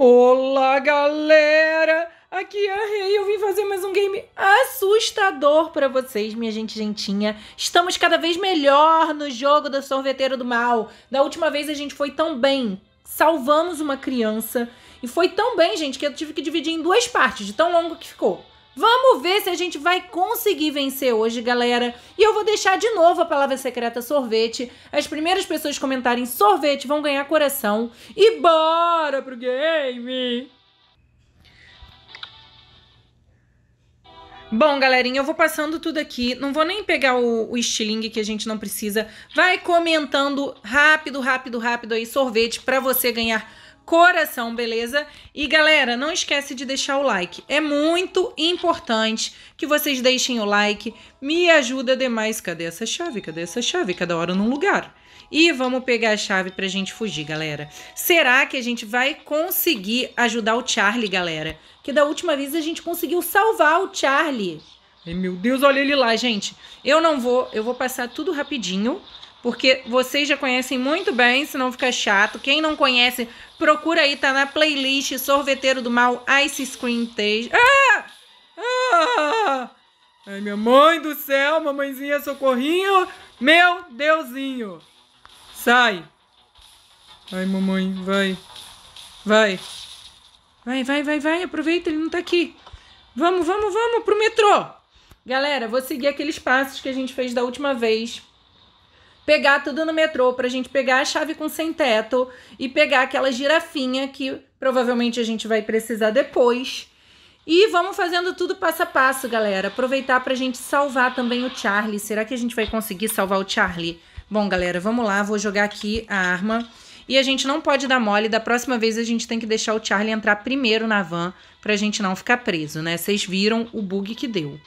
Olá, galera! Aqui é a Rei, eu vim fazer mais um game assustador para vocês, minha gente gentinha. Estamos cada vez melhor no jogo do Sorveteiro do Mal. Da última vez a gente foi tão bem, salvamos uma criança. E foi tão bem, gente, que eu tive que dividir em duas partes, de tão longo que ficou. Vamos ver se a gente vai conseguir vencer hoje, galera. E eu vou deixar de novo a palavra secreta sorvete. As primeiras pessoas comentarem sorvete vão ganhar coração. E bora pro game! Bom, galerinha, eu vou passando tudo aqui. Não vou nem pegar o, o estilingue que a gente não precisa. Vai comentando rápido, rápido, rápido aí sorvete para você ganhar coração, beleza? E galera, não esquece de deixar o like. É muito importante que vocês deixem o like. Me ajuda demais. Cadê essa chave? Cadê essa chave? Cada hora num lugar. E vamos pegar a chave pra gente fugir, galera. Será que a gente vai conseguir ajudar o Charlie, galera? Que da última vez a gente conseguiu salvar o Charlie. Ai, meu Deus, olha ele lá, gente. Eu não vou, eu vou passar tudo rapidinho porque vocês já conhecem muito bem, senão fica chato. Quem não conhece, procura aí, tá na playlist Sorveteiro do Mal Ice Screen Taste. Ah! Ah! Ai, minha mãe do céu, mamãezinha, socorrinho, meu deusinho. Sai. Ai, mamãe, vai. Vai. Vai, vai, vai, vai, aproveita, ele não tá aqui. Vamos, vamos, vamos pro metrô. Galera, vou seguir aqueles passos que a gente fez da última vez pegar tudo no metrô, pra gente pegar a chave com sem teto e pegar aquela girafinha que provavelmente a gente vai precisar depois. E vamos fazendo tudo passo a passo, galera. Aproveitar pra gente salvar também o Charlie. Será que a gente vai conseguir salvar o Charlie? Bom, galera, vamos lá. Vou jogar aqui a arma. E a gente não pode dar mole, da próxima vez a gente tem que deixar o Charlie entrar primeiro na van pra gente não ficar preso, né? Vocês viram o bug que deu.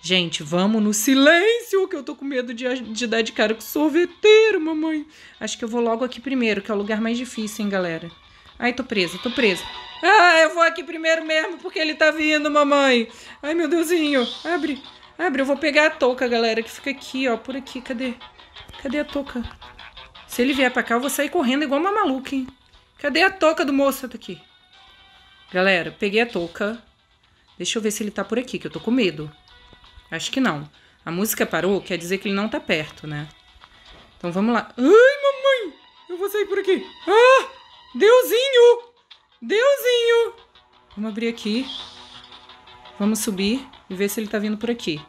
Gente, vamos no silêncio, que eu tô com medo de, de dar de cara com sorveteiro, mamãe. Acho que eu vou logo aqui primeiro, que é o lugar mais difícil, hein, galera. Ai, tô presa, tô presa. Ah, eu vou aqui primeiro mesmo, porque ele tá vindo, mamãe. Ai, meu Deusinho. Abre, abre. Eu vou pegar a touca, galera, que fica aqui, ó, por aqui. Cadê? Cadê a touca? Se ele vier pra cá, eu vou sair correndo igual uma maluca, hein? Cadê a touca do moço? Tá aqui. Galera, peguei a touca. Deixa eu ver se ele tá por aqui, que eu tô com medo. Acho que não. A música parou, quer dizer que ele não tá perto, né? Então vamos lá. Ai, mamãe! Eu vou sair por aqui. Ah! Deusinho! Deusinho! Vamos abrir aqui. Vamos subir e ver se ele tá vindo por aqui.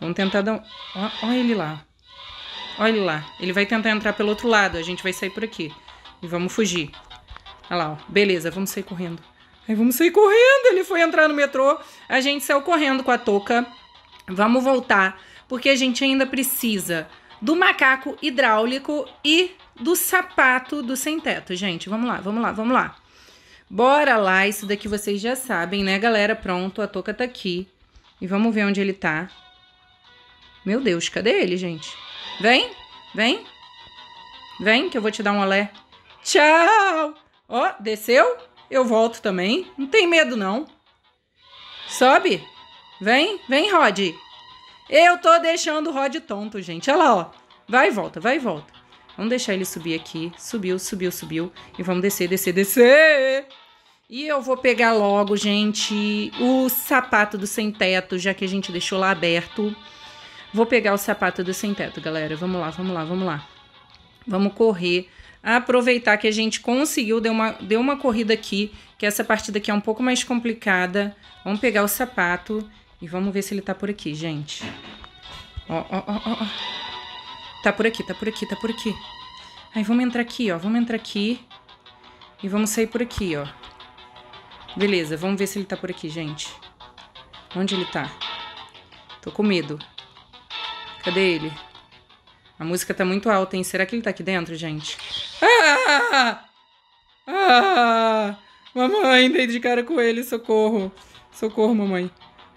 Vamos tentar dar um... Olha, olha ele lá. Olha ele lá. Ele vai tentar entrar pelo outro lado. A gente vai sair por aqui. E vamos fugir. Olha lá, ó. Beleza, vamos sair correndo. Aí vamos sair correndo. Ele foi entrar no metrô. A gente saiu correndo com a touca. Vamos voltar, porque a gente ainda precisa do macaco hidráulico e do sapato do sem teto, gente. Vamos lá, vamos lá, vamos lá. Bora lá, isso daqui vocês já sabem, né, galera? Pronto, a touca tá aqui. E vamos ver onde ele tá. Meu Deus, cadê ele, gente? Vem, vem. Vem que eu vou te dar um olé. Tchau! Ó, desceu? Eu volto também. Não tem medo, não. Sobe. Vem, vem, Rod. Eu tô deixando o Rod tonto, gente. Olha lá, ó. Vai e volta, vai e volta. Vamos deixar ele subir aqui. Subiu, subiu, subiu. E vamos descer, descer, descer. E eu vou pegar logo, gente, o sapato do sem teto, já que a gente deixou lá aberto. Vou pegar o sapato do sem teto, galera. Vamos lá, vamos lá, vamos lá. Vamos correr. Aproveitar que a gente conseguiu, deu uma, deu uma corrida aqui, que essa partida aqui é um pouco mais complicada. Vamos pegar o sapato e vamos ver se ele tá por aqui, gente. Ó, ó, ó, ó. Tá por aqui, tá por aqui, tá por aqui. Aí vamos entrar aqui, ó. Vamos entrar aqui. E vamos sair por aqui, ó. Beleza, vamos ver se ele tá por aqui, gente. Onde ele tá? Tô com medo. Cadê ele? A música tá muito alta, hein? Será que ele tá aqui dentro, gente? Ah! Ah! Mamãe, dei de cara com ele, socorro. Socorro, mamãe.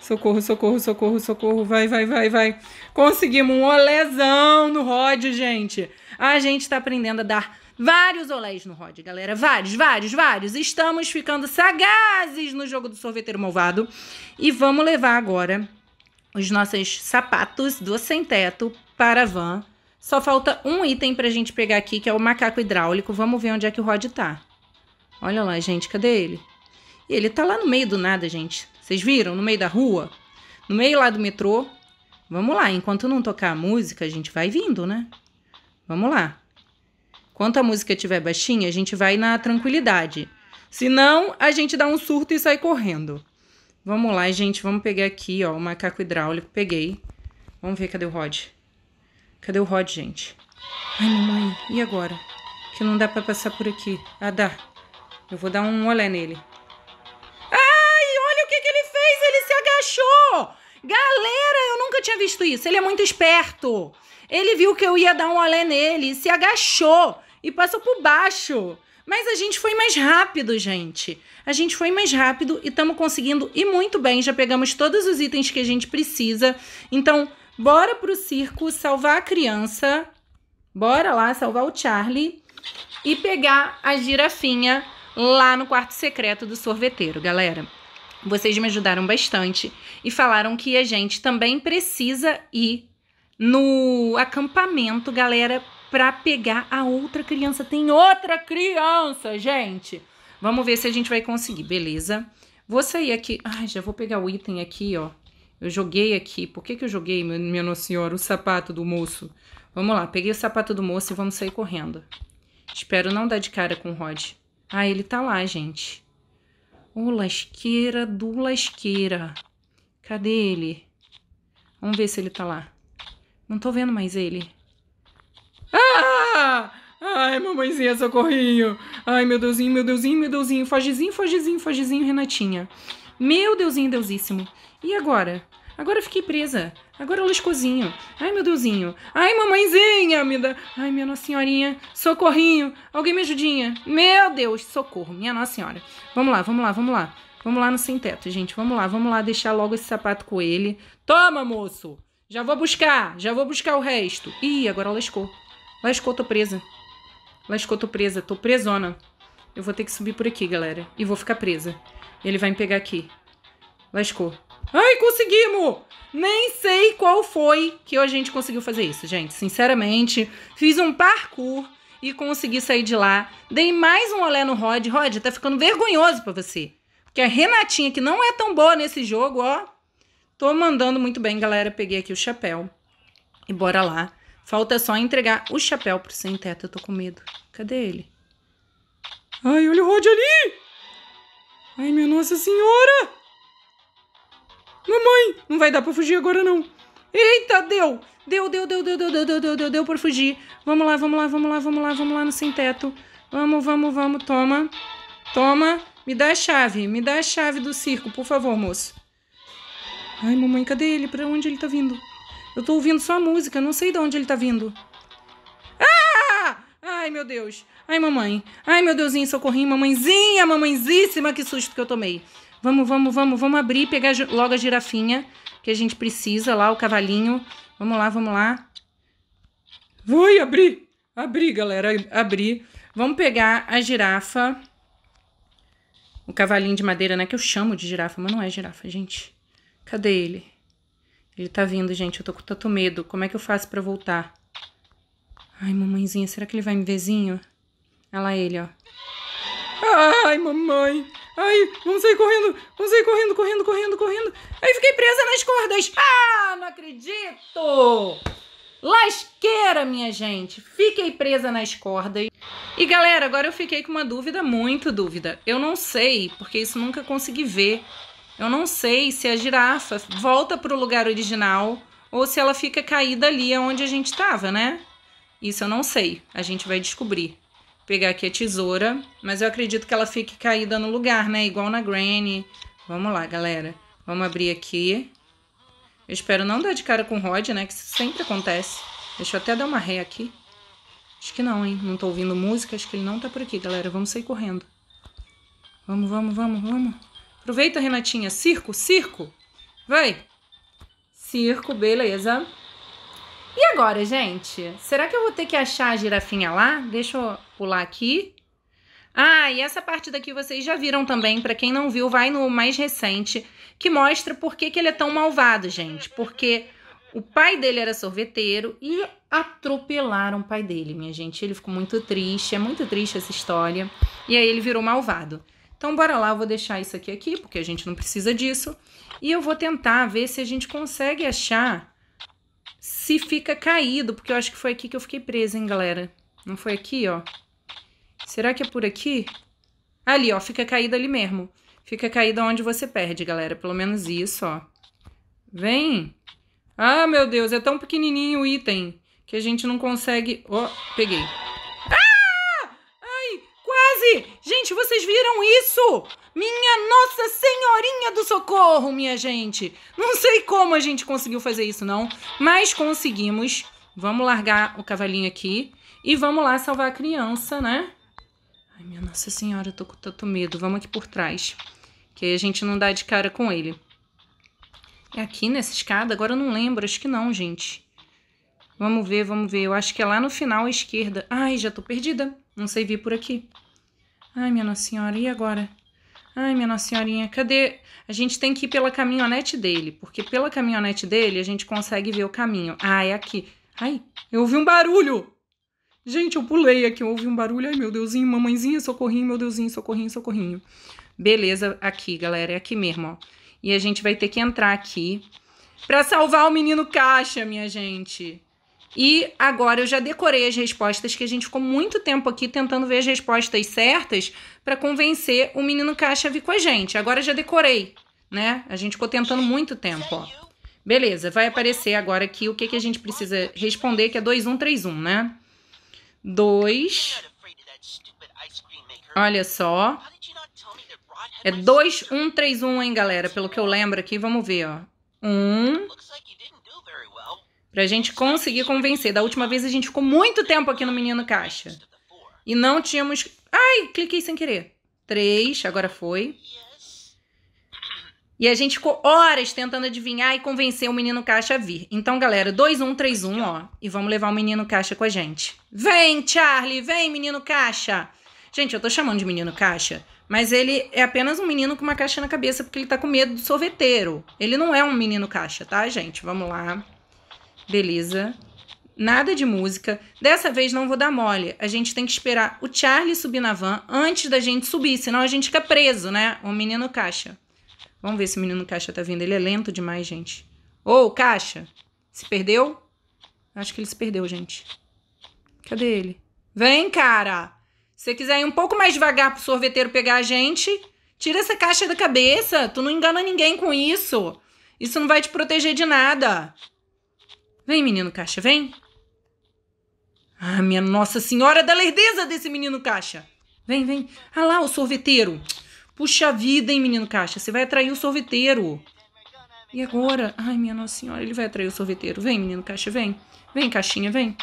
Socorro, socorro, socorro, socorro. Vai, vai, vai, vai. Conseguimos um olézão no rod, gente. A gente tá aprendendo a dar vários olés no rod, galera. Vários, vários, vários. Estamos ficando sagazes no jogo do sorveteiro malvado. E vamos levar agora os nossos sapatos do sem-teto para a van. Só falta um item pra gente pegar aqui, que é o macaco hidráulico. Vamos ver onde é que o rod tá. Olha lá, gente. Cadê ele? Ele tá lá no meio do nada, gente. Vocês viram? No meio da rua? No meio lá do metrô? Vamos lá, enquanto não tocar a música, a gente vai vindo, né? Vamos lá. Enquanto a música estiver baixinha, a gente vai na tranquilidade. Se não a gente dá um surto e sai correndo. Vamos lá, gente. Vamos pegar aqui, ó, o macaco hidráulico. Peguei. Vamos ver, cadê o Rod? Cadê o Rod, gente? Ai, mamãe, e agora? Que não dá pra passar por aqui. Ah, dá. Eu vou dar um olé nele. achou? Galera, eu nunca tinha visto isso. Ele é muito esperto. Ele viu que eu ia dar um olé nele, se agachou e passou por baixo. Mas a gente foi mais rápido, gente. A gente foi mais rápido e estamos conseguindo ir muito bem. Já pegamos todos os itens que a gente precisa. Então, bora pro circo salvar a criança. Bora lá salvar o Charlie e pegar a girafinha lá no quarto secreto do sorveteiro, galera. Vocês me ajudaram bastante e falaram que a gente também precisa ir no acampamento, galera, para pegar a outra criança. Tem outra criança, gente. Vamos ver se a gente vai conseguir, beleza? Vou sair aqui. Ai, já vou pegar o item aqui, ó. Eu joguei aqui. Por que, que eu joguei, minha Nossa Senhora, o sapato do moço? Vamos lá, peguei o sapato do moço e vamos sair correndo. Espero não dar de cara com o Rod. Ah, ele tá lá, gente. O lasqueira do lasqueira. Cadê ele? Vamos ver se ele tá lá. Não tô vendo mais ele. Ah! Ai, mamãezinha, socorrinho. Ai, meu deusinho, meu deusinho, meu deusinho. Fogezinho, fogezinho, fogezinho, Renatinha. Meu deusinho, deusíssimo. E agora? Agora eu fiquei presa. Agora eu lascozinho. Ai, meu Deusinho. Ai, mamãezinha, me dá. Ai, minha Nossa Senhorinha. Socorrinho. Alguém me ajudinha. Meu Deus, socorro. Minha Nossa Senhora. Vamos lá, vamos lá, vamos lá. Vamos lá no sem teto, gente. Vamos lá, vamos lá deixar logo esse sapato com ele. Toma, moço. Já vou buscar, já vou buscar o resto. Ih, agora lascou. Lascou, tô presa. Lascou, tô presa. Tô presona. Eu vou ter que subir por aqui, galera. E vou ficar presa. Ele vai me pegar aqui. Lascou. Ai, conseguimos! Nem sei qual foi que a gente conseguiu fazer isso, gente. Sinceramente, fiz um parkour e consegui sair de lá. Dei mais um olé no Rod. Rod, tá ficando vergonhoso para você. Porque a Renatinha, que não é tão boa nesse jogo, ó. Tô mandando muito bem, galera. Peguei aqui o chapéu. E bora lá. Falta só entregar o chapéu pro sem teto. Eu tô com medo. Cadê ele? Ai, olha o Rod ali! Ai, minha Nossa Senhora! Mamãe, não vai dar pra fugir agora não. Eita, deu! Deu, deu, deu, deu, deu, deu, deu, deu, deu, deu pra fugir. Vamos lá, vamos lá, vamos lá, vamos lá, vamos lá no sem teto. Vamos, vamos, vamos, toma. Toma. Me dá a chave, me dá a chave do circo, por favor, moço. Ai, mamãe, cadê ele? Pra onde ele tá vindo? Eu tô ouvindo só a música, não sei de onde ele tá vindo. Ah! Ai, meu Deus. Ai, mamãe. Ai, meu Deusinho, socorrinho, mamãezinha, mamãezíssima, que susto que eu tomei. Vamos, vamos, vamos, vamos abrir e pegar logo a girafinha que a gente precisa lá, o cavalinho. Vamos lá, vamos lá. Vai abrir! Abrir, galera, abrir. Vamos pegar a girafa. O cavalinho de madeira, né? Que eu chamo de girafa, mas não é girafa, gente. Cadê ele? Ele tá vindo, gente. Eu tô com tanto medo. Como é que eu faço pra voltar? Ai, mamãezinha, será que ele vai me verzinho? Olha lá ele, ó. Ai, mamãe. Ai, vamos sair correndo. Vamos sair correndo, correndo, correndo, correndo. Aí fiquei presa nas cordas. Ah, não acredito. Lasqueira, minha gente. Fiquei presa nas cordas. E galera, agora eu fiquei com uma dúvida, muito dúvida. Eu não sei, porque isso nunca consegui ver. Eu não sei se a girafa volta para o lugar original ou se ela fica caída ali onde a gente estava, né? Isso eu não sei. A gente vai descobrir pegar aqui a tesoura, mas eu acredito que ela fique caída no lugar, né? Igual na Granny. Vamos lá, galera. Vamos abrir aqui. Eu espero não dar de cara com o Rod, né? Que isso sempre acontece. Deixa eu até dar uma ré aqui. Acho que não, hein? Não tô ouvindo música, acho que ele não tá por aqui, galera. Vamos sair correndo. Vamos, vamos, vamos, vamos. Aproveita, Renatinha. Circo, circo. Vai. Circo, beleza. E agora, gente? Será que eu vou ter que achar a girafinha lá? Deixa eu pular aqui. Ah, e essa parte daqui vocês já viram também. Para quem não viu, vai no mais recente, que mostra por que, que ele é tão malvado, gente. Porque o pai dele era sorveteiro e atropelaram o pai dele, minha gente. Ele ficou muito triste, é muito triste essa história. E aí ele virou malvado. Então, bora lá, eu vou deixar isso aqui aqui, porque a gente não precisa disso. E eu vou tentar ver se a gente consegue achar se fica caído, porque eu acho que foi aqui que eu fiquei presa, hein, galera? Não foi aqui, ó? Será que é por aqui? Ali, ó, fica caído ali mesmo. Fica caído onde você perde, galera. Pelo menos isso, ó. Vem! Ah, meu Deus, é tão pequenininho o item que a gente não consegue... Ó, oh, peguei. Gente, vocês viram isso? Minha Nossa Senhorinha do Socorro, minha gente! Não sei como a gente conseguiu fazer isso, não, mas conseguimos. Vamos largar o cavalinho aqui e vamos lá salvar a criança, né? Ai, minha Nossa Senhora, eu tô com tanto medo. Vamos aqui por trás, que aí a gente não dá de cara com ele. É aqui nessa escada? Agora eu não lembro, acho que não, gente. Vamos ver, vamos ver. Eu acho que é lá no final à esquerda. Ai, já tô perdida. Não sei vir por aqui. Ai, minha Nossa Senhora, e agora? Ai, minha Nossa Senhorinha, cadê? A gente tem que ir pela caminhonete dele, porque pela caminhonete dele a gente consegue ver o caminho. Ah, é aqui. Ai, eu ouvi um barulho! Gente, eu pulei aqui, eu ouvi um barulho. Ai, meu Deusinho, mamãezinha, socorrinho, meu Deusinho, socorrinho, socorrinho. Beleza, aqui, galera, é aqui mesmo, ó. E a gente vai ter que entrar aqui pra salvar o menino caixa, minha gente. E agora eu já decorei as respostas que a gente ficou muito tempo aqui tentando ver as respostas certas para convencer o menino caixa a vir com a gente. Agora já decorei, né? A gente ficou tentando muito tempo, ó. Beleza, vai aparecer agora aqui o que, que a gente precisa responder, que é 2131, né? 2. Olha só. É 2131, hein, galera? Pelo que eu lembro aqui, vamos ver, ó. 1. Um... Pra gente conseguir convencer. Da última vez a gente ficou muito tempo aqui no Menino Caixa. E não tínhamos. Ai, cliquei sem querer. Três, agora foi. E a gente ficou horas tentando adivinhar e convencer o menino caixa a vir. Então, galera, 2131, ó. E vamos levar o menino caixa com a gente. Vem, Charlie, vem, menino caixa. Gente, eu tô chamando de menino caixa, mas ele é apenas um menino com uma caixa na cabeça porque ele tá com medo do sorveteiro. Ele não é um menino caixa, tá, gente? Vamos lá. Beleza. Nada de música. Dessa vez não vou dar mole. A gente tem que esperar o Charlie subir na van antes da gente subir, senão a gente fica preso, né? O menino caixa. Vamos ver se o menino caixa tá vindo. Ele é lento demais, gente. Ô, caixa! Se perdeu? Acho que ele se perdeu, gente. Cadê ele? Vem, cara! Se você quiser ir um pouco mais devagar pro sorveteiro pegar a gente, tira essa caixa da cabeça. Tu não engana ninguém com isso. Isso não vai te proteger de nada. Vem, menino caixa, vem. Ah, minha Nossa Senhora da lerdeza desse menino caixa. Vem, vem. Ah lá, o sorveteiro. Puxa vida, hein, menino caixa. Você vai atrair o sorveteiro. E agora? Ai, minha Nossa Senhora, ele vai atrair o sorveteiro. Vem, menino caixa, vem. Vem, caixinha, vem.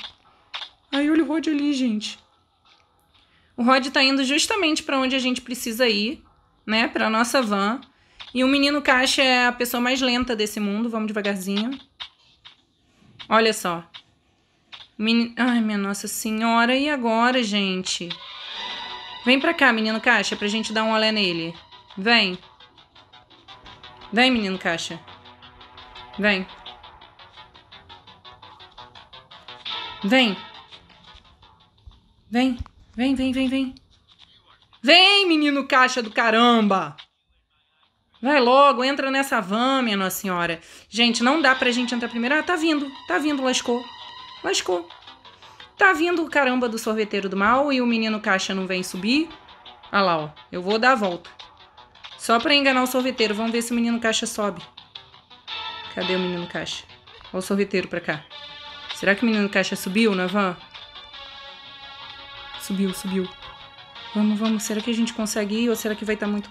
Ai, olha o Rod ali, gente. O Rod tá indo justamente para onde a gente precisa ir, né? Pra nossa van. E o menino caixa é a pessoa mais lenta desse mundo. Vamos devagarzinho. Olha só. Meni... Ai, minha Nossa Senhora. E agora, gente? Vem pra cá, menino caixa, pra gente dar um olé nele. Vem. Vem, menino caixa. Vem. Vem. Vem, vem, vem, vem, vem. Vem, menino caixa do caramba! Vai logo, entra nessa van, minha Nossa Senhora. Gente, não dá pra gente entrar primeiro. Ah, tá vindo, tá vindo, lascou. Lascou. Tá vindo o caramba do sorveteiro do mal e o menino caixa não vem subir. Olha ah lá, ó. Eu vou dar a volta. Só pra enganar o sorveteiro. Vamos ver se o menino caixa sobe. Cadê o menino caixa? Olha o sorveteiro pra cá. Será que o menino caixa subiu na van? Subiu, subiu. Vamos, vamos. Será que a gente consegue ir ou será que vai estar tá muito...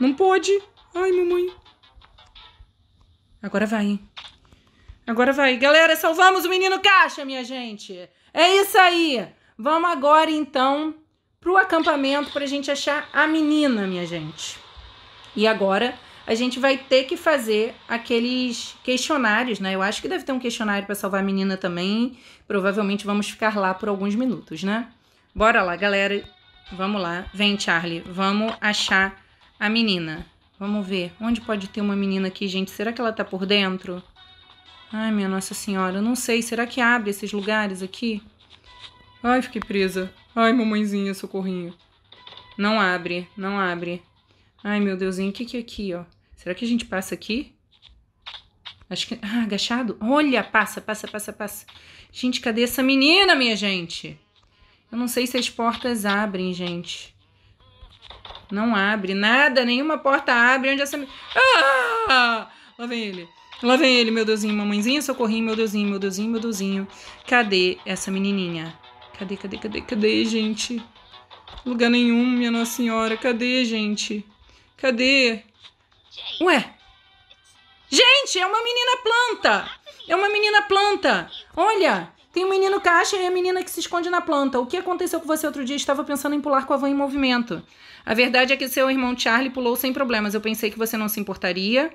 Não pôde. Ai, mamãe. Agora vai, hein? Agora vai. Galera, salvamos o menino caixa, minha gente. É isso aí. Vamos agora, então, pro acampamento pra gente achar a menina, minha gente. E agora a gente vai ter que fazer aqueles questionários, né? Eu acho que deve ter um questionário para salvar a menina também. Provavelmente vamos ficar lá por alguns minutos, né? Bora lá, galera. Vamos lá. Vem, Charlie. Vamos achar a menina. Vamos ver. Onde pode ter uma menina aqui, gente? Será que ela tá por dentro? Ai, minha Nossa Senhora. Eu não sei. Será que abre esses lugares aqui? Ai, fiquei presa. Ai, mamãezinha, socorrinho. Não abre. Não abre. Ai, meu Deusinho. O que que é aqui, ó? Será que a gente passa aqui? Acho que... Ah, agachado? Olha, passa, passa, passa, passa. Gente, cadê essa menina, minha gente? Eu não sei se as portas abrem, gente. Não abre nada, nenhuma porta abre onde essa. Ah! Lá vem ele. Lá vem ele, meu Deusinho, mamãezinha, socorri, meu Deusinho, meu Deusinho, meu Deusinho. Cadê essa menininha? Cadê, cadê, cadê, cadê, gente? Lugar nenhum, minha Nossa Senhora. Cadê, gente? Cadê? Ué? Gente, é uma menina planta! É uma menina planta! Olha! Tem o um menino caixa e a menina que se esconde na planta. O que aconteceu com você outro dia? Estava pensando em pular com a van em movimento. A verdade é que seu irmão Charlie pulou sem problemas. Eu pensei que você não se importaria.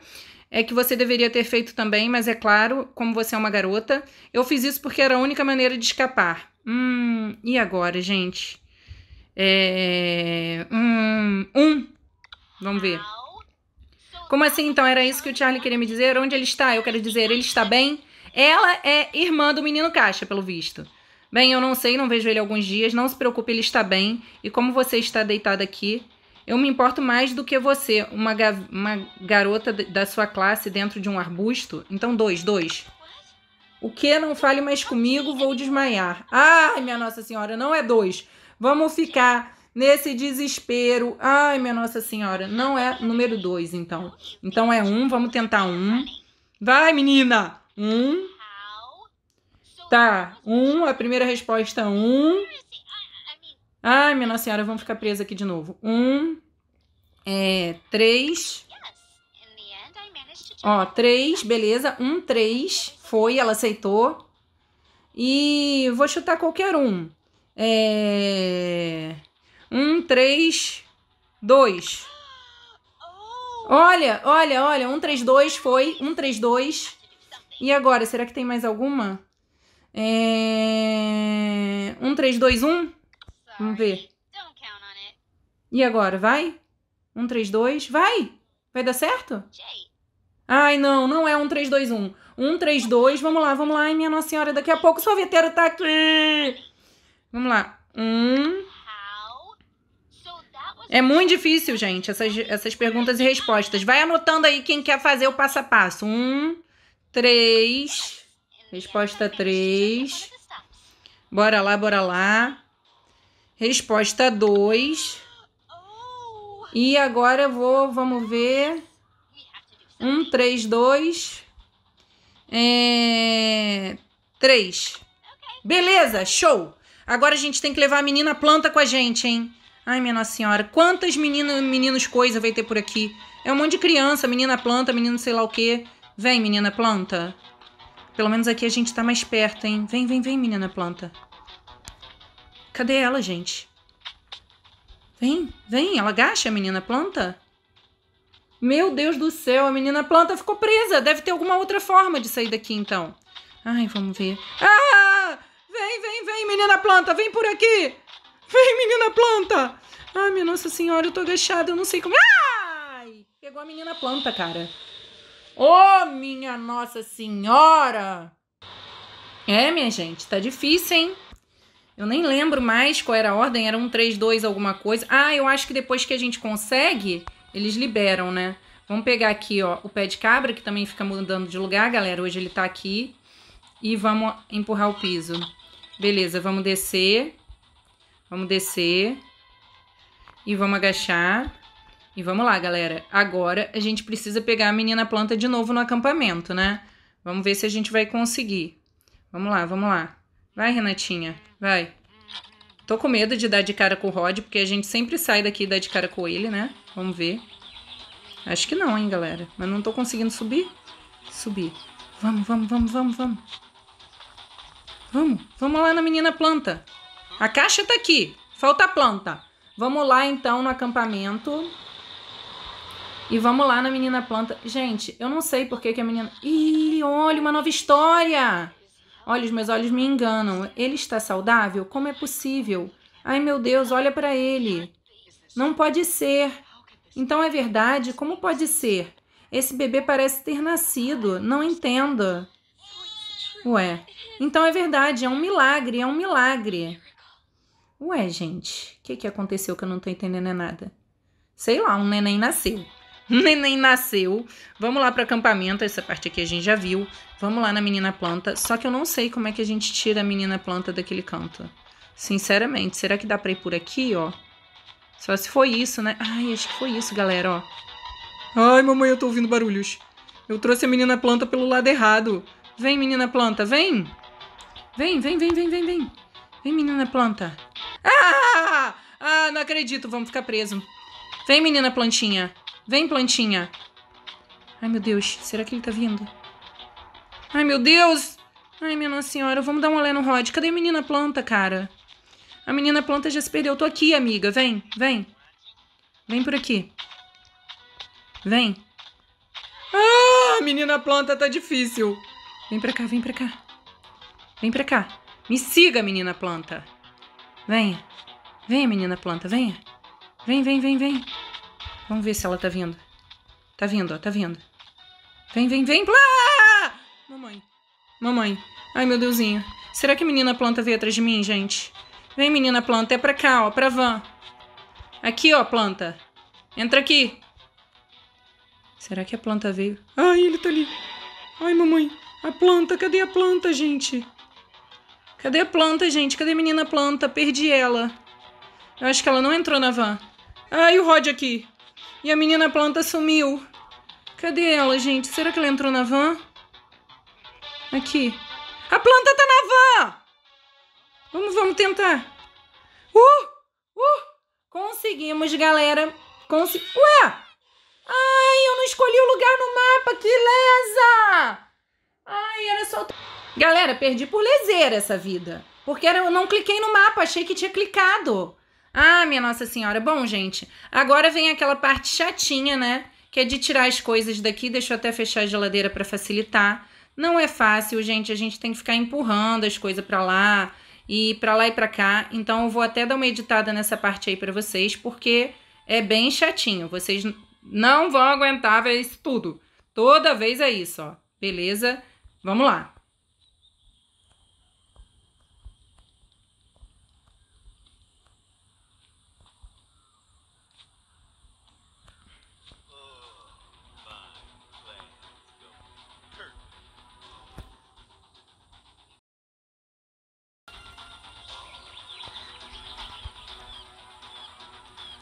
É que você deveria ter feito também, mas é claro, como você é uma garota, eu fiz isso porque era a única maneira de escapar. Hum, e agora, gente? É. Hum, um. Vamos ver. Como assim, então? Era isso que o Charlie queria me dizer? Onde ele está? Eu quero dizer, ele está bem? Ela é irmã do menino Caixa, pelo visto. Bem, eu não sei, não vejo ele há alguns dias, não se preocupe, ele está bem. E como você está deitada aqui, eu me importo mais do que você, uma, ga uma garota da sua classe dentro de um arbusto. Então, dois, dois. O que? Não fale mais comigo, vou desmaiar. Ai, minha Nossa Senhora, não é dois. Vamos ficar nesse desespero. Ai, minha Nossa Senhora, não é número dois, então. Então é um, vamos tentar um. Vai, menina! Um. Tá, um, a primeira resposta, um. Ai, minha nossa senhora, vamos ficar presa aqui de novo. Um, é, três. Ó, três, beleza. Um, três, foi, ela aceitou. E vou chutar qualquer um. É... Um, três, dois. Olha, olha, olha. Um, três, dois, foi. Um, três, dois. E agora, será que tem mais alguma? É... Um, três, dois, um. Vamos ver. E agora, vai? Um, três, dois, vai! Vai dar certo? Ai, não, não é um, três, dois, um. Um, três, dois, vamos lá, vamos lá. Ai, minha Nossa Senhora, daqui a pouco o sorveteiro tá aqui. Vamos lá. Um... É muito difícil, gente, essas, essas perguntas e respostas. Vai anotando aí quem quer fazer o passo a passo. Um... 3. Resposta 3. Bora lá, bora lá. Resposta 2. E agora eu vou, vamos ver. 1, 3, 2. 3. Beleza, show! Agora a gente tem que levar a menina planta com a gente, hein? Ai, minha Nossa Senhora, quantas meninas, meninos coisa vai ter por aqui? É um monte de criança, menina planta, menino sei lá o quê. Vem, menina planta. Pelo menos aqui a gente tá mais perto, hein? Vem, vem, vem, menina planta. Cadê ela, gente? Vem, vem, ela agacha a menina planta. Meu Deus do céu, a menina planta ficou presa. Deve ter alguma outra forma de sair daqui, então. Ai, vamos ver. Ah! Vem, vem, vem, menina planta, vem por aqui. Vem, menina planta. Ai, minha Nossa Senhora, eu tô agachada, eu não sei como... Ai! Pegou a menina planta, cara. Oh, minha Nossa Senhora! É, minha gente, tá difícil, hein? Eu nem lembro mais qual era a ordem, era um 3, 2, alguma coisa. Ah, eu acho que depois que a gente consegue, eles liberam, né? Vamos pegar aqui, ó, o pé de cabra, que também fica mudando de lugar, galera. Hoje ele tá aqui. E vamos empurrar o piso. Beleza, vamos descer. Vamos descer. E vamos agachar. E vamos lá, galera. Agora a gente precisa pegar a menina planta de novo no acampamento, né? Vamos ver se a gente vai conseguir. Vamos lá, vamos lá. Vai, Renatinha, vai. Tô com medo de dar de cara com o Rod, porque a gente sempre sai daqui e dá de cara com ele, né? Vamos ver. Acho que não, hein, galera. Mas não tô conseguindo subir. Subir. Vamos, vamos, vamos, vamos, vamos. Vamos, vamos lá na menina planta. A caixa tá aqui. Falta a planta. Vamos lá, então, no acampamento. E vamos lá na menina planta. Gente, eu não sei por que, que a menina. Ih, olha, uma nova história! Olha, os meus olhos me enganam. Ele está saudável? Como é possível? Ai, meu Deus, olha para ele. Não pode ser. Então é verdade? Como pode ser? Esse bebê parece ter nascido. Não entendo. Ué, então é verdade, é um milagre, é um milagre. Ué, gente, o que, que aconteceu que eu não tô entendendo é nada? Sei lá, um neném nasceu. neném nasceu. Vamos lá para acampamento, essa parte aqui a gente já viu. Vamos lá na menina planta. Só que eu não sei como é que a gente tira a menina planta daquele canto. Sinceramente, será que dá para ir por aqui, ó? Só se foi isso, né? Ai, acho que foi isso, galera, ó. Ai, mamãe, eu tô ouvindo barulhos. Eu trouxe a menina planta pelo lado errado. Vem, menina planta, vem. Vem, vem, vem, vem, vem, vem. Vem, menina planta. Ah! Ah, não acredito, vamos ficar preso. Vem, menina plantinha. Vem, plantinha. Ai, meu Deus. Será que ele tá vindo? Ai, meu Deus. Ai, minha Nossa Senhora. Vamos dar um olé no Rod. Cadê a menina planta, cara? A menina planta já se perdeu. Eu tô aqui, amiga. Vem, vem. Vem por aqui. Vem. Ah, menina planta, tá difícil. Vem pra cá, vem pra cá. Vem pra cá. Me siga, menina planta. Venha. Venha, menina planta, venha. Vem, vem, vem, vem. Vamos ver se ela tá vindo. Tá vindo, ó, tá vindo. Vem, vem, vem. Ah! Mamãe. Mamãe. Ai, meu Deusinho. Será que a menina planta veio atrás de mim, gente? Vem, menina planta. É pra cá, ó, pra van. Aqui, ó, planta. Entra aqui. Será que a planta veio? Ai, ele tá ali. Ai, mamãe. A planta. Cadê a planta, gente? Cadê a planta, gente? Cadê a menina planta? Perdi ela. Eu acho que ela não entrou na van. Ai, o Rod aqui. E a menina planta sumiu. Cadê ela, gente? Será que ela entrou na van? Aqui. A planta tá na van! Vamos, vamos tentar. Uh! Uh! Conseguimos, galera. Conse... Ué! Ai, eu não escolhi o lugar no mapa. Que lesa! Ai, era só... Galera, perdi por lezer essa vida. Porque eu não cliquei no mapa. Achei que tinha clicado. Ah, minha Nossa Senhora. Bom, gente, agora vem aquela parte chatinha, né? Que é de tirar as coisas daqui. Deixa eu até fechar a geladeira para facilitar. Não é fácil, gente. A gente tem que ficar empurrando as coisas para lá e para lá e para cá. Então eu vou até dar uma editada nessa parte aí para vocês, porque é bem chatinho. Vocês não vão aguentar ver isso tudo. Toda vez é isso, ó. Beleza? Vamos lá.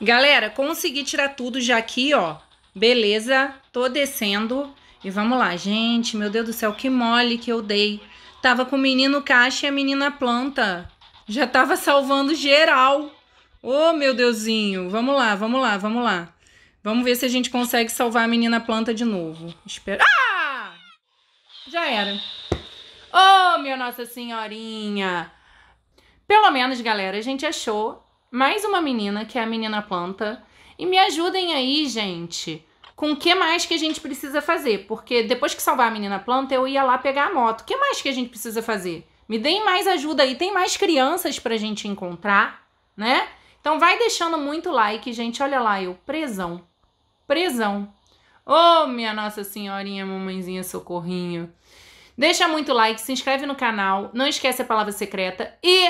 Galera, consegui tirar tudo já aqui, ó. Beleza, tô descendo. E vamos lá, gente, meu Deus do céu, que mole que eu dei. Tava com o menino caixa e a menina planta. Já tava salvando geral. Ô, oh, meu Deusinho, vamos lá, vamos lá, vamos lá. Vamos ver se a gente consegue salvar a menina planta de novo. Espera. Ah! Já era. Ô, oh, minha Nossa Senhorinha. Pelo menos, galera, a gente achou mais uma menina, que é a menina planta. E me ajudem aí, gente, com o que mais que a gente precisa fazer. Porque depois que salvar a menina planta, eu ia lá pegar a moto. O que mais que a gente precisa fazer? Me deem mais ajuda aí. Tem mais crianças pra gente encontrar, né? Então vai deixando muito like, gente. Olha lá, eu presão. Presão. Ô, oh, minha Nossa Senhorinha, mamãezinha, socorrinho. Deixa muito like, se inscreve no canal, não esquece a palavra secreta e